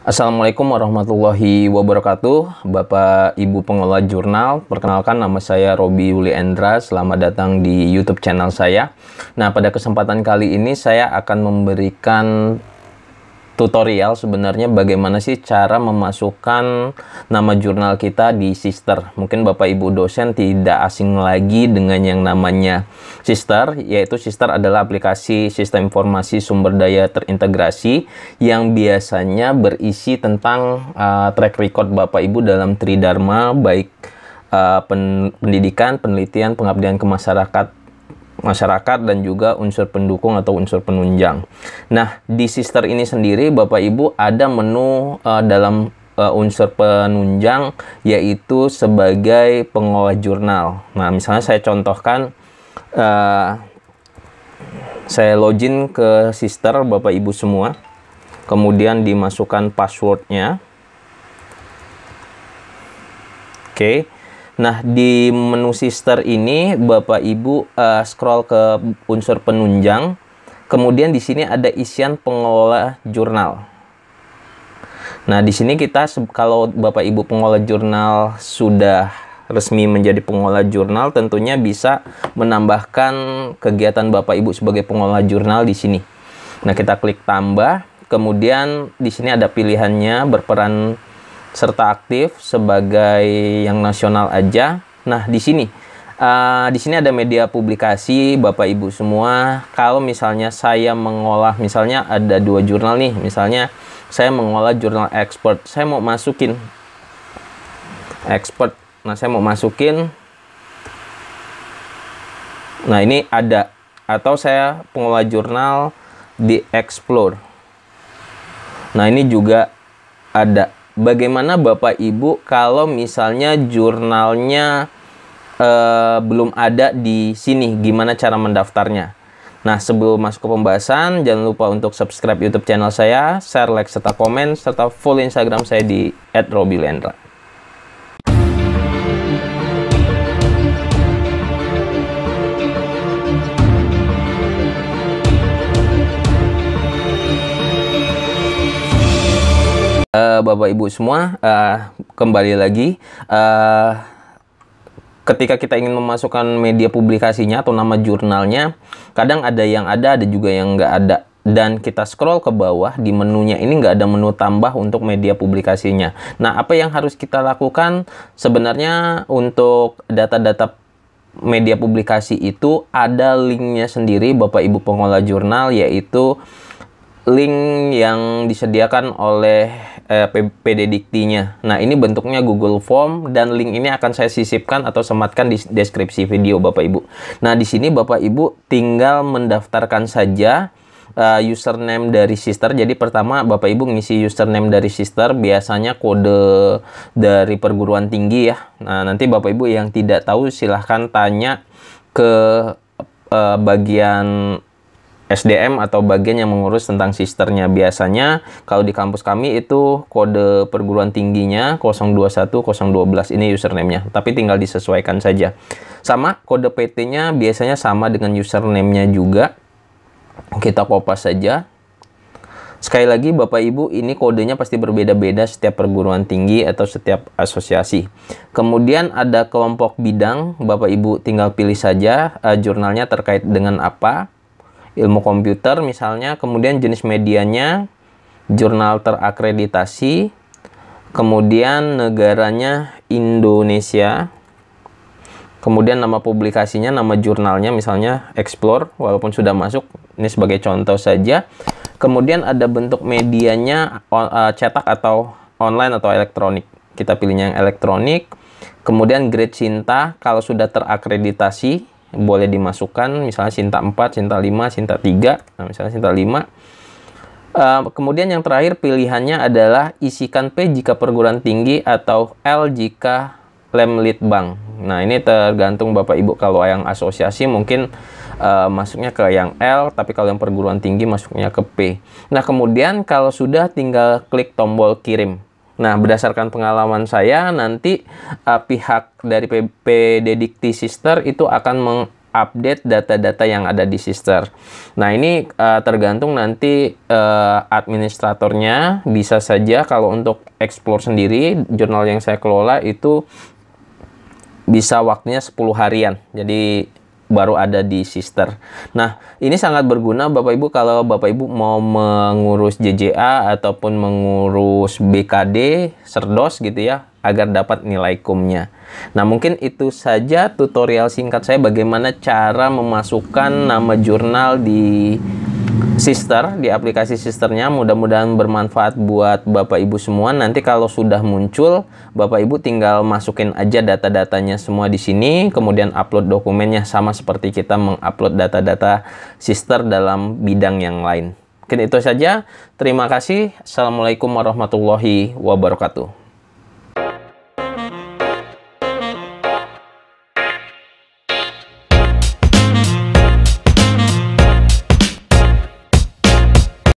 Assalamualaikum warahmatullahi wabarakatuh Bapak Ibu pengelola jurnal Perkenalkan nama saya Robi Yuli Endra Selamat datang di Youtube channel saya Nah pada kesempatan kali ini saya akan memberikan tutorial sebenarnya bagaimana sih cara memasukkan nama jurnal kita di Sister. Mungkin Bapak Ibu dosen tidak asing lagi dengan yang namanya Sister, yaitu Sister adalah aplikasi sistem informasi sumber daya terintegrasi yang biasanya berisi tentang uh, track record Bapak Ibu dalam Tridharma baik uh, pen pendidikan, penelitian, pengabdian ke masyarakat masyarakat dan juga unsur pendukung atau unsur penunjang. Nah, di Sister ini sendiri Bapak Ibu ada menu uh, dalam uh, unsur penunjang yaitu sebagai pengolah jurnal. Nah, misalnya saya contohkan uh, saya login ke Sister Bapak Ibu semua. Kemudian dimasukkan passwordnya. Oke. Okay Nah, di menu sister ini Bapak Ibu uh, scroll ke unsur penunjang. Kemudian di sini ada isian pengelola jurnal. Nah, di sini kita kalau Bapak Ibu pengelola jurnal sudah resmi menjadi pengelola jurnal, tentunya bisa menambahkan kegiatan Bapak Ibu sebagai pengelola jurnal di sini. Nah, kita klik tambah, kemudian di sini ada pilihannya berperan serta aktif sebagai yang nasional aja. Nah, di sini uh, di sini ada media publikasi Bapak Ibu semua. Kalau misalnya saya mengolah misalnya ada dua jurnal nih, misalnya saya mengolah jurnal ekspor, Saya mau masukin ekspor. Nah, saya mau masukin Nah, ini ada atau saya pengolah jurnal di explore. Nah, ini juga ada bagaimana Bapak Ibu kalau misalnya jurnalnya eh, belum ada di sini, gimana cara mendaftarnya? Nah, sebelum masuk ke pembahasan, jangan lupa untuk subscribe YouTube channel saya, share, like, serta komen, serta follow Instagram saya di @robilendra. uh, Bapak Ibu semua uh, kembali lagi uh, ketika kita ingin memasukkan media publikasinya atau nama jurnalnya kadang ada yang ada ada juga yang nggak ada dan kita scroll ke bawah di menunya ini nggak ada menu tambah untuk media publikasinya nah apa yang harus kita lakukan sebenarnya untuk data-data media publikasi itu ada linknya sendiri Bapak Ibu pengolah jurnal yaitu link yang disediakan oleh eh, PD Diktinya. Nah, ini bentuknya Google Form dan link ini akan saya sisipkan atau sematkan di deskripsi video Bapak Ibu. Nah, di sini Bapak Ibu tinggal mendaftarkan saja uh, username dari sister. Jadi pertama Bapak Ibu ngisi username dari sister biasanya kode dari perguruan tinggi ya. Nah, nanti Bapak Ibu yang tidak tahu silahkan tanya ke uh, bagian SDM atau bagian yang mengurus tentang sisternya. Biasanya kalau di kampus kami itu kode perguruan tingginya 021012 ini username-nya, tapi tinggal disesuaikan saja. Sama kode PT-nya biasanya sama dengan username-nya juga. Kita kopas saja. Sekali lagi Bapak Ibu ini kodenya pasti berbeda-beda setiap perguruan tinggi atau setiap asosiasi. Kemudian ada kelompok bidang, Bapak Ibu tinggal pilih saja uh, jurnalnya terkait dengan apa ilmu komputer misalnya, kemudian jenis medianya, jurnal terakreditasi, kemudian negaranya Indonesia, kemudian nama publikasinya, nama jurnalnya misalnya Explore, walaupun sudah masuk, ini sebagai contoh saja. Kemudian ada bentuk medianya e, cetak atau online atau elektronik. Kita pilihnya yang elektronik. Kemudian grade Cinta kalau sudah terakreditasi boleh dimasukkan misalnya Sinta 4, Sinta 5, Sinta 3. Nah, misalnya Sinta 5. Uh, ehm, kemudian yang terakhir pilihannya adalah isikan P jika perguruan tinggi atau L jika lem litbang. Nah, ini tergantung Bapak Ibu kalau yang asosiasi mungkin uh, masuknya ke yang L, tapi kalau yang perguruan tinggi masuknya ke P. Nah, kemudian kalau sudah tinggal klik tombol kirim. Nah, berdasarkan pengalaman saya, nanti uh, pihak dari PP Dedikti Sister itu akan mengupdate data-data yang ada di Sister. Nah, ini uh, tergantung nanti uh, administratornya. Bisa saja kalau untuk explore sendiri, jurnal yang saya kelola itu bisa waktunya 10 harian. Jadi baru ada di Sister. Nah, ini sangat berguna Bapak Ibu kalau Bapak Ibu mau mengurus JJA ataupun mengurus BKD, Serdos gitu ya, agar dapat nilai kumnya. Nah, mungkin itu saja tutorial singkat saya bagaimana cara memasukkan nama jurnal di sister di aplikasi sisternya mudah-mudahan bermanfaat buat Bapak Ibu semua nanti kalau sudah muncul Bapak Ibu tinggal masukin aja data-datanya semua di sini kemudian upload dokumennya sama seperti kita mengupload data-data sister dalam bidang yang lain mungkin itu saja terima kasih Assalamualaikum warahmatullahi wabarakatuh